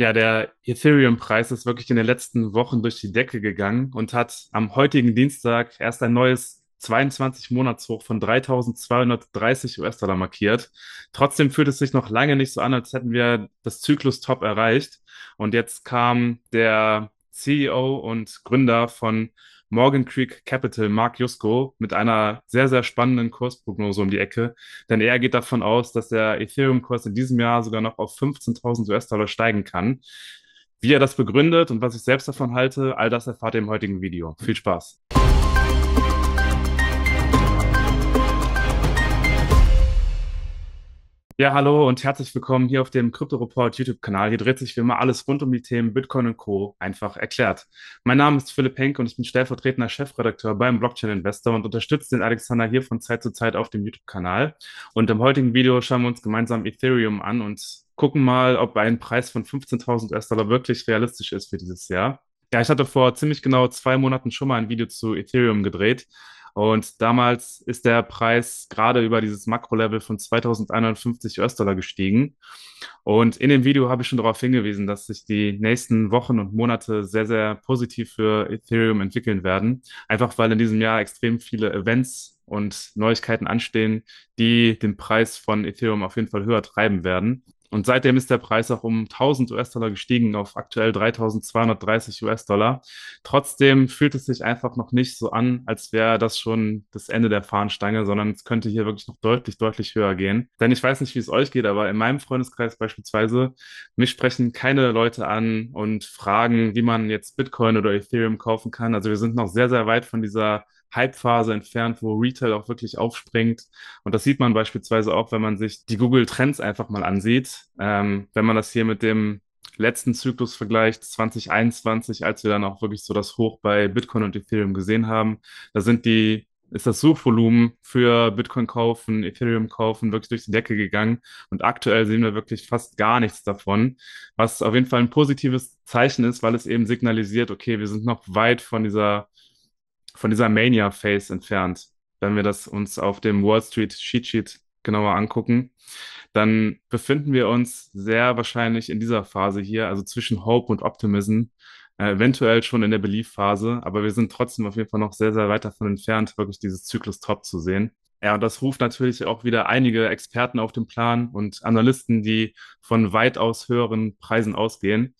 Ja, der Ethereum-Preis ist wirklich in den letzten Wochen durch die Decke gegangen und hat am heutigen Dienstag erst ein neues 22-Monats-Hoch von 3.230 US-Dollar markiert. Trotzdem fühlt es sich noch lange nicht so an, als hätten wir das Zyklus-Top erreicht. Und jetzt kam der CEO und Gründer von Morgan Creek Capital, Mark Jusko, mit einer sehr, sehr spannenden Kursprognose um die Ecke. Denn er geht davon aus, dass der Ethereum-Kurs in diesem Jahr sogar noch auf 15.000 US-Dollar steigen kann. Wie er das begründet und was ich selbst davon halte, all das erfahrt ihr im heutigen Video. Viel Spaß! Ja, hallo und herzlich willkommen hier auf dem Crypto Report YouTube-Kanal. Hier dreht sich wie immer alles rund um die Themen Bitcoin und Co. einfach erklärt. Mein Name ist Philipp Henk und ich bin stellvertretender Chefredakteur beim Blockchain Investor und unterstütze den Alexander hier von Zeit zu Zeit auf dem YouTube-Kanal. Und im heutigen Video schauen wir uns gemeinsam Ethereum an und gucken mal, ob ein Preis von 15.000 US-Dollar wirklich realistisch ist für dieses Jahr. Ja, ich hatte vor ziemlich genau zwei Monaten schon mal ein Video zu Ethereum gedreht. Und damals ist der Preis gerade über dieses Makrolevel von 2150 US-Dollar gestiegen. Und in dem Video habe ich schon darauf hingewiesen, dass sich die nächsten Wochen und Monate sehr, sehr positiv für Ethereum entwickeln werden. Einfach weil in diesem Jahr extrem viele Events und Neuigkeiten anstehen, die den Preis von Ethereum auf jeden Fall höher treiben werden. Und seitdem ist der Preis auch um 1000 US-Dollar gestiegen auf aktuell 3230 US-Dollar. Trotzdem fühlt es sich einfach noch nicht so an, als wäre das schon das Ende der Fahnenstange, sondern es könnte hier wirklich noch deutlich, deutlich höher gehen. Denn ich weiß nicht, wie es euch geht, aber in meinem Freundeskreis beispielsweise, mich sprechen keine Leute an und fragen, wie man jetzt Bitcoin oder Ethereum kaufen kann. Also wir sind noch sehr, sehr weit von dieser Hypephase entfernt, wo Retail auch wirklich aufspringt. Und das sieht man beispielsweise auch, wenn man sich die Google Trends einfach mal ansieht. Ähm, wenn man das hier mit dem letzten Zyklus vergleicht, 2021, als wir dann auch wirklich so das Hoch bei Bitcoin und Ethereum gesehen haben, da sind die ist das Suchvolumen für Bitcoin kaufen, Ethereum kaufen wirklich durch die Decke gegangen. Und aktuell sehen wir wirklich fast gar nichts davon, was auf jeden Fall ein positives Zeichen ist, weil es eben signalisiert, okay, wir sind noch weit von dieser von dieser Mania-Phase entfernt. Wenn wir das uns auf dem Wall Street Sheet Sheet genauer angucken, dann befinden wir uns sehr wahrscheinlich in dieser Phase hier, also zwischen Hope und Optimism, äh, eventuell schon in der Belief-Phase, aber wir sind trotzdem auf jeden Fall noch sehr, sehr weit davon entfernt, wirklich dieses Zyklus top zu sehen. Ja, und das ruft natürlich auch wieder einige Experten auf den Plan und Analysten, die von weitaus höheren Preisen ausgehen.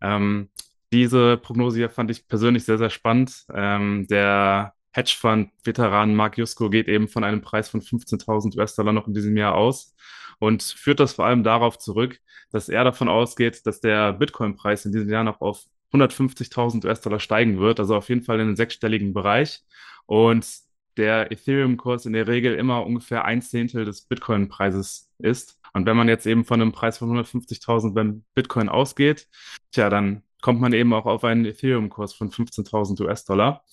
Ähm, diese Prognose hier fand ich persönlich sehr, sehr spannend. Ähm, der hedgefund veteran Mark Jusko geht eben von einem Preis von 15.000 US-Dollar noch in diesem Jahr aus und führt das vor allem darauf zurück, dass er davon ausgeht, dass der Bitcoin-Preis in diesem Jahr noch auf 150.000 US-Dollar steigen wird, also auf jeden Fall in den sechsstelligen Bereich. Und der Ethereum-Kurs in der Regel immer ungefähr ein Zehntel des Bitcoin-Preises ist. Und wenn man jetzt eben von einem Preis von 150.000 beim Bitcoin ausgeht, tja, dann kommt man eben auch auf einen Ethereum-Kurs von 15.000 US-Dollar.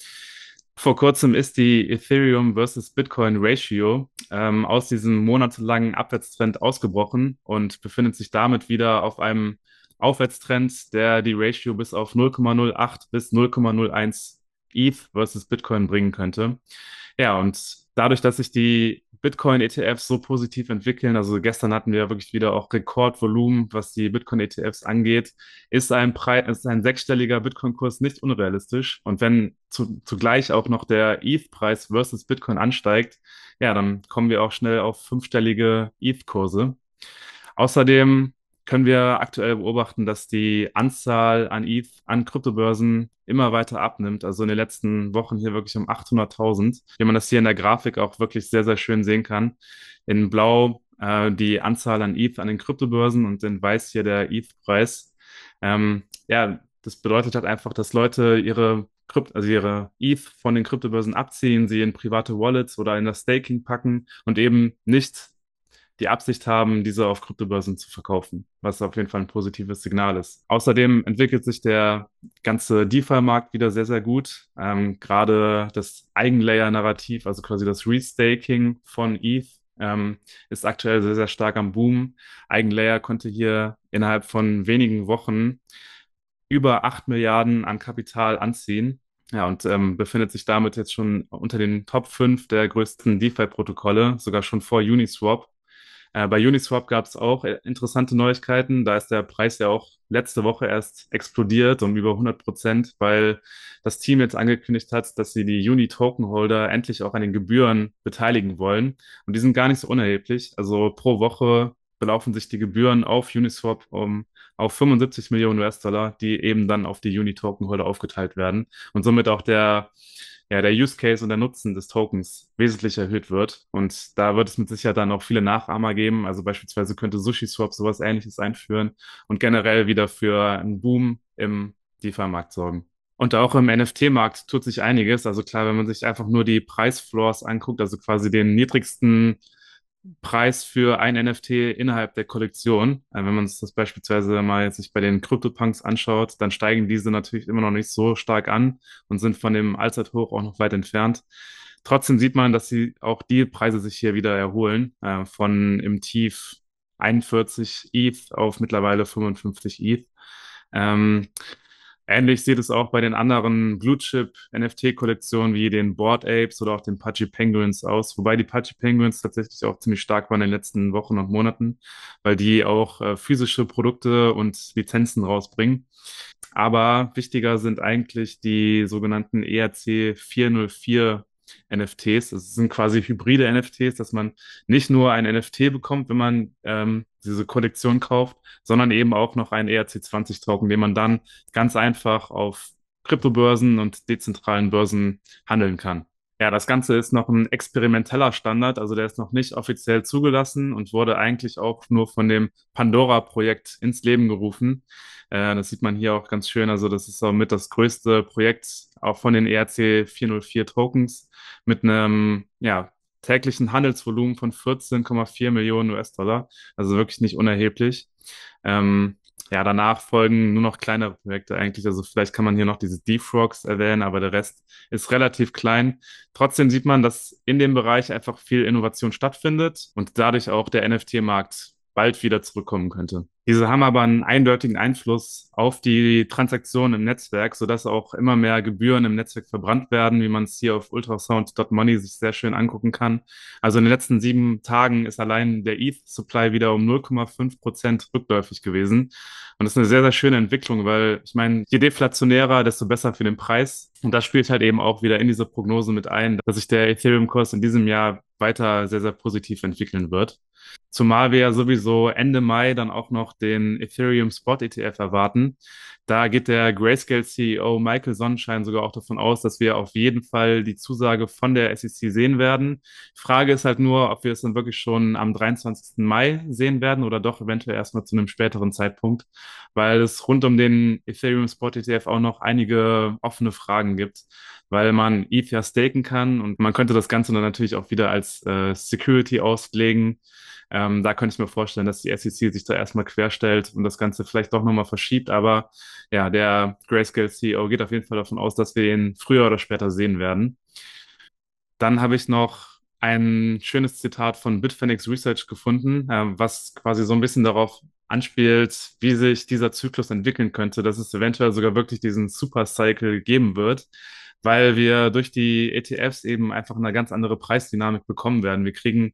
Vor kurzem ist die Ethereum versus Bitcoin Ratio ähm, aus diesem monatelangen Abwärtstrend ausgebrochen und befindet sich damit wieder auf einem Aufwärtstrend, der die Ratio bis auf 0,08 bis 0,01 ETH e versus Bitcoin bringen könnte. Ja, und dadurch, dass sich die Bitcoin-ETFs so positiv entwickeln. Also gestern hatten wir wirklich wieder auch Rekordvolumen, was die Bitcoin-ETFs angeht. Ist ein, Preis, ist ein sechsstelliger Bitcoin-Kurs nicht unrealistisch. Und wenn zu, zugleich auch noch der ETH-Preis versus Bitcoin ansteigt, ja, dann kommen wir auch schnell auf fünfstellige ETH-Kurse. Außerdem können wir aktuell beobachten, dass die Anzahl an ETH an Kryptobörsen immer weiter abnimmt. Also in den letzten Wochen hier wirklich um 800.000, wie man das hier in der Grafik auch wirklich sehr, sehr schön sehen kann. In Blau äh, die Anzahl an ETH an den Kryptobörsen und in Weiß hier der ETH-Preis. Ähm, ja, das bedeutet halt einfach, dass Leute ihre Krypt also ihre ETH von den Kryptobörsen abziehen, sie in private Wallets oder in das Staking packen und eben nicht die Absicht haben, diese auf Kryptobörsen zu verkaufen, was auf jeden Fall ein positives Signal ist. Außerdem entwickelt sich der ganze DeFi-Markt wieder sehr, sehr gut. Ähm, gerade das Eigenlayer-Narrativ, also quasi das Restaking von ETH, ähm, ist aktuell sehr, sehr stark am Boom. Eigenlayer konnte hier innerhalb von wenigen Wochen über 8 Milliarden an Kapital anziehen. Ja, und ähm, befindet sich damit jetzt schon unter den Top 5 der größten DeFi-Protokolle, sogar schon vor Uniswap. Äh, bei Uniswap gab es auch äh, interessante Neuigkeiten. Da ist der Preis ja auch letzte Woche erst explodiert um über 100 Prozent, weil das Team jetzt angekündigt hat, dass sie die Uni-Token-Holder endlich auch an den Gebühren beteiligen wollen. Und die sind gar nicht so unerheblich. Also pro Woche belaufen sich die Gebühren auf Uniswap um auf 75 Millionen US-Dollar, die eben dann auf die Uni-Token-Holder aufgeteilt werden und somit auch der ja, der Use Case und der Nutzen des Tokens wesentlich erhöht wird. Und da wird es mit Sicherheit dann auch viele Nachahmer geben. Also beispielsweise könnte SushiSwap sowas ähnliches einführen und generell wieder für einen Boom im DeFi-Markt sorgen. Und auch im NFT-Markt tut sich einiges. Also klar, wenn man sich einfach nur die Preisfloors anguckt, also quasi den niedrigsten Preis für ein NFT innerhalb der Kollektion. Äh, wenn man sich das beispielsweise mal jetzt sich bei den CryptoPunks anschaut, dann steigen diese natürlich immer noch nicht so stark an und sind von dem Allzeithoch auch noch weit entfernt. Trotzdem sieht man, dass sie auch die Preise sich hier wieder erholen, äh, von im Tief 41 ETH auf mittlerweile 55 ETH. Ähm, Ähnlich sieht es auch bei den anderen Blue Chip NFT-Kollektionen wie den Board Apes oder auch den Pudgy Penguins aus, wobei die Pudgy Penguins tatsächlich auch ziemlich stark waren in den letzten Wochen und Monaten, weil die auch äh, physische Produkte und Lizenzen rausbringen. Aber wichtiger sind eigentlich die sogenannten e ERC 404 NFTs. Das also, sind quasi hybride NFTs, dass man nicht nur ein NFT bekommt, wenn man ähm, diese Kollektion kauft, sondern eben auch noch einen ERC20-Token, den man dann ganz einfach auf Kryptobörsen und dezentralen Börsen handeln kann. Ja, das Ganze ist noch ein experimenteller Standard, also der ist noch nicht offiziell zugelassen und wurde eigentlich auch nur von dem Pandora-Projekt ins Leben gerufen. Äh, das sieht man hier auch ganz schön. Also das ist auch mit das größte Projekt auch von den e ERC 404 Tokens mit einem ja, täglichen Handelsvolumen von 14,4 Millionen US-Dollar. Also wirklich nicht unerheblich. Ähm, ja, danach folgen nur noch kleinere Projekte eigentlich. Also vielleicht kann man hier noch diese Defrogs erwähnen, aber der Rest ist relativ klein. Trotzdem sieht man, dass in dem Bereich einfach viel Innovation stattfindet und dadurch auch der NFT-Markt bald wieder zurückkommen könnte. Diese haben aber einen eindeutigen Einfluss auf die Transaktionen im Netzwerk, sodass auch immer mehr Gebühren im Netzwerk verbrannt werden, wie man es hier auf ultrasound.money sich sehr schön angucken kann. Also in den letzten sieben Tagen ist allein der ETH-Supply wieder um 0,5 Prozent rückläufig gewesen. Und das ist eine sehr, sehr schöne Entwicklung, weil ich meine, je deflationärer, desto besser für den Preis. Und das spielt halt eben auch wieder in diese Prognose mit ein, dass sich der Ethereum-Kurs in diesem Jahr weiter sehr, sehr positiv entwickeln wird. Zumal wir ja sowieso Ende Mai dann auch noch den Ethereum Spot ETF erwarten. Da geht der Grayscale CEO Michael Sonnenschein sogar auch davon aus, dass wir auf jeden Fall die Zusage von der SEC sehen werden. Frage ist halt nur, ob wir es dann wirklich schon am 23. Mai sehen werden oder doch eventuell erstmal zu einem späteren Zeitpunkt, weil es rund um den Ethereum Spot ETF auch noch einige offene Fragen gibt weil man Ether staken kann und man könnte das Ganze dann natürlich auch wieder als äh, Security auslegen. Ähm, da könnte ich mir vorstellen, dass die SEC sich da erstmal querstellt und das Ganze vielleicht doch nochmal verschiebt. Aber ja, der Grayscale CEO geht auf jeden Fall davon aus, dass wir ihn früher oder später sehen werden. Dann habe ich noch ein schönes Zitat von Bitfinex Research gefunden, äh, was quasi so ein bisschen darauf anspielt, wie sich dieser Zyklus entwickeln könnte, dass es eventuell sogar wirklich diesen Super Cycle geben wird weil wir durch die ETFs eben einfach eine ganz andere Preisdynamik bekommen werden. Wir kriegen,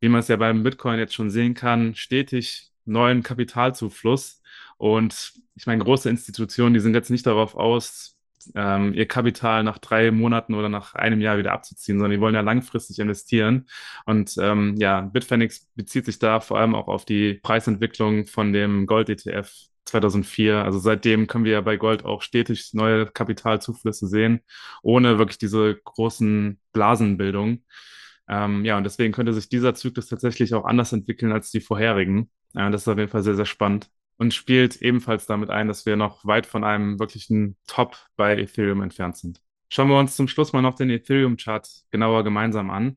wie man es ja beim Bitcoin jetzt schon sehen kann, stetig neuen Kapitalzufluss. Und ich meine, große Institutionen, die sind jetzt nicht darauf aus, ähm, ihr Kapital nach drei Monaten oder nach einem Jahr wieder abzuziehen, sondern die wollen ja langfristig investieren. Und ähm, ja, Bitfinex bezieht sich da vor allem auch auf die Preisentwicklung von dem Gold-ETF 2004. Also seitdem können wir ja bei Gold auch stetig neue Kapitalzuflüsse sehen, ohne wirklich diese großen Blasenbildungen. Ähm, ja, und deswegen könnte sich dieser Zyklus tatsächlich auch anders entwickeln als die vorherigen. Äh, das ist auf jeden Fall sehr, sehr spannend und spielt ebenfalls damit ein, dass wir noch weit von einem wirklichen Top bei Ethereum entfernt sind. Schauen wir uns zum Schluss mal noch den Ethereum-Chart genauer gemeinsam an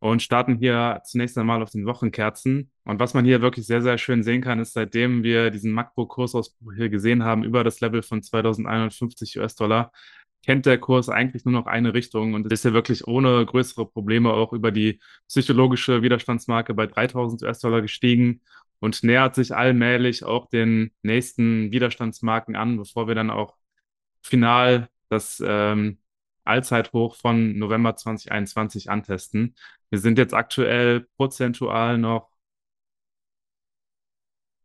und starten hier zunächst einmal auf den Wochenkerzen. Und was man hier wirklich sehr, sehr schön sehen kann, ist, seitdem wir diesen MacBook-Kursausbruch hier gesehen haben, über das Level von 2150 US-Dollar, kennt der Kurs eigentlich nur noch eine Richtung und ist hier wirklich ohne größere Probleme auch über die psychologische Widerstandsmarke bei 3000 US-Dollar gestiegen und nähert sich allmählich auch den nächsten Widerstandsmarken an, bevor wir dann auch final das ähm, Allzeithoch von November 2021 antesten. Wir sind jetzt aktuell prozentual noch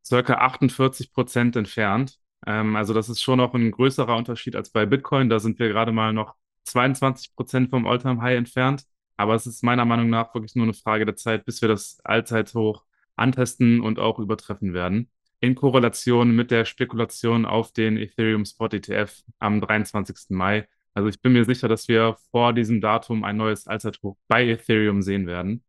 circa 48 Prozent entfernt. Ähm, also das ist schon noch ein größerer Unterschied als bei Bitcoin. Da sind wir gerade mal noch 22 Prozent vom Alltime High entfernt. Aber es ist meiner Meinung nach wirklich nur eine Frage der Zeit, bis wir das Allzeithoch antesten und auch übertreffen werden. In Korrelation mit der Spekulation auf den Ethereum Spot ETF am 23. Mai also ich bin mir sicher, dass wir vor diesem Datum ein neues Allzeithoch bei Ethereum sehen werden.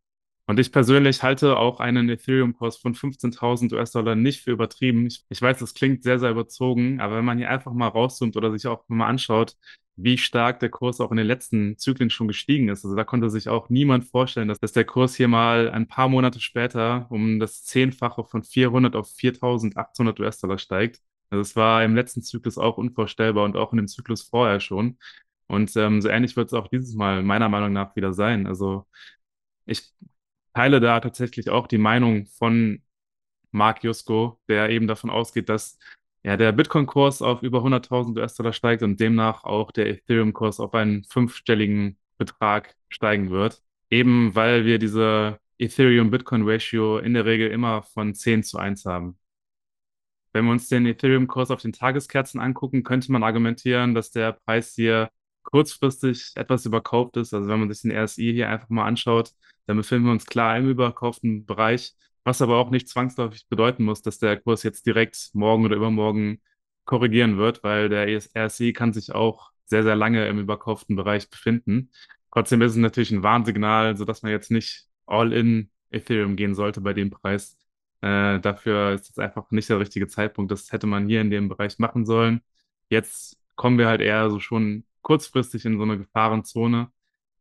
Und ich persönlich halte auch einen Ethereum-Kurs von 15.000 US-Dollar nicht für übertrieben. Ich, ich, weiß, das klingt sehr, sehr überzogen, aber wenn man hier einfach mal rauszoomt oder sich auch mal anschaut, wie stark der Kurs auch in den letzten Zyklen schon gestiegen ist. Also da konnte sich auch niemand vorstellen, dass, dass der Kurs hier mal ein paar Monate später um das Zehnfache von 400 auf 4.800 US-Dollar steigt. Also es war im letzten Zyklus auch unvorstellbar und auch in dem Zyklus vorher schon. Und ähm, so ähnlich wird es auch dieses Mal meiner Meinung nach wieder sein. Also ich teile da tatsächlich auch die Meinung von Mark Jusko, der eben davon ausgeht, dass ja, der Bitcoin-Kurs auf über 100.000 US-Dollar steigt und demnach auch der Ethereum-Kurs auf einen fünfstelligen Betrag steigen wird. Eben weil wir diese Ethereum-Bitcoin-Ratio in der Regel immer von 10 zu 1 haben. Wenn wir uns den Ethereum-Kurs auf den Tageskerzen angucken, könnte man argumentieren, dass der Preis hier kurzfristig etwas überkauft ist. Also wenn man sich den RSI hier einfach mal anschaut, dann befinden wir uns klar im überkauften Bereich, was aber auch nicht zwangsläufig bedeuten muss, dass der Kurs jetzt direkt morgen oder übermorgen korrigieren wird, weil der RSI kann sich auch sehr, sehr lange im überkauften Bereich befinden. Trotzdem ist es natürlich ein Warnsignal, sodass man jetzt nicht all in Ethereum gehen sollte bei dem Preis. Äh, dafür ist jetzt einfach nicht der richtige Zeitpunkt. Das hätte man hier in dem Bereich machen sollen. Jetzt kommen wir halt eher so schon kurzfristig in so eine Gefahrenzone.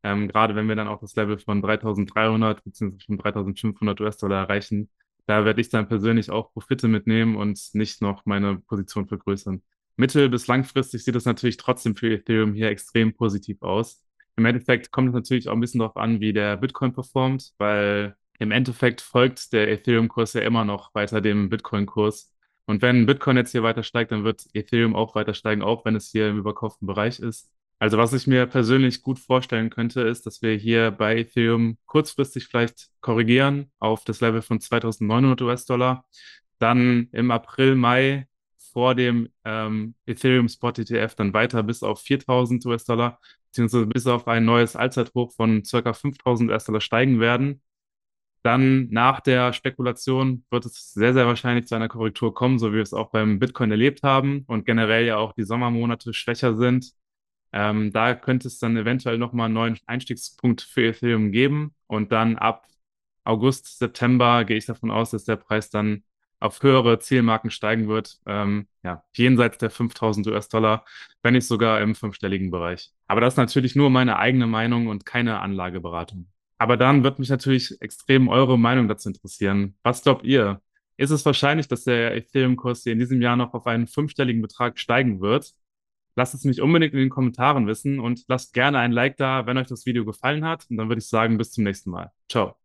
Ähm, gerade wenn wir dann auch das Level von 3300 bzw. von 3500 US-Dollar erreichen, da werde ich dann persönlich auch Profite mitnehmen und nicht noch meine Position vergrößern. Mittel- bis langfristig sieht es natürlich trotzdem für Ethereum hier extrem positiv aus. Im Endeffekt kommt es natürlich auch ein bisschen darauf an, wie der Bitcoin performt, weil im Endeffekt folgt der Ethereum-Kurs ja immer noch weiter dem Bitcoin-Kurs. Und wenn Bitcoin jetzt hier weiter steigt, dann wird Ethereum auch weiter steigen, auch wenn es hier im überkauften Bereich ist. Also was ich mir persönlich gut vorstellen könnte, ist, dass wir hier bei Ethereum kurzfristig vielleicht korrigieren auf das Level von 2900 US-Dollar, dann im April, Mai vor dem ähm, Ethereum Spot ETF dann weiter bis auf 4000 US-Dollar, beziehungsweise bis auf ein neues Allzeithoch von ca. 5000 US-Dollar steigen werden dann nach der Spekulation wird es sehr, sehr wahrscheinlich zu einer Korrektur kommen, so wie wir es auch beim Bitcoin erlebt haben und generell ja auch die Sommermonate schwächer sind. Ähm, da könnte es dann eventuell nochmal einen neuen Einstiegspunkt für Ethereum geben und dann ab August, September gehe ich davon aus, dass der Preis dann auf höhere Zielmarken steigen wird, ähm, ja, jenseits der 5000 US-Dollar, wenn nicht sogar im fünfstelligen Bereich. Aber das ist natürlich nur meine eigene Meinung und keine Anlageberatung. Aber dann wird mich natürlich extrem eure Meinung dazu interessieren. Was glaubt ihr? Ist es wahrscheinlich, dass der Ethereum-Kurs hier in diesem Jahr noch auf einen fünfstelligen Betrag steigen wird? Lasst es mich unbedingt in den Kommentaren wissen und lasst gerne ein Like da, wenn euch das Video gefallen hat. Und dann würde ich sagen, bis zum nächsten Mal. Ciao.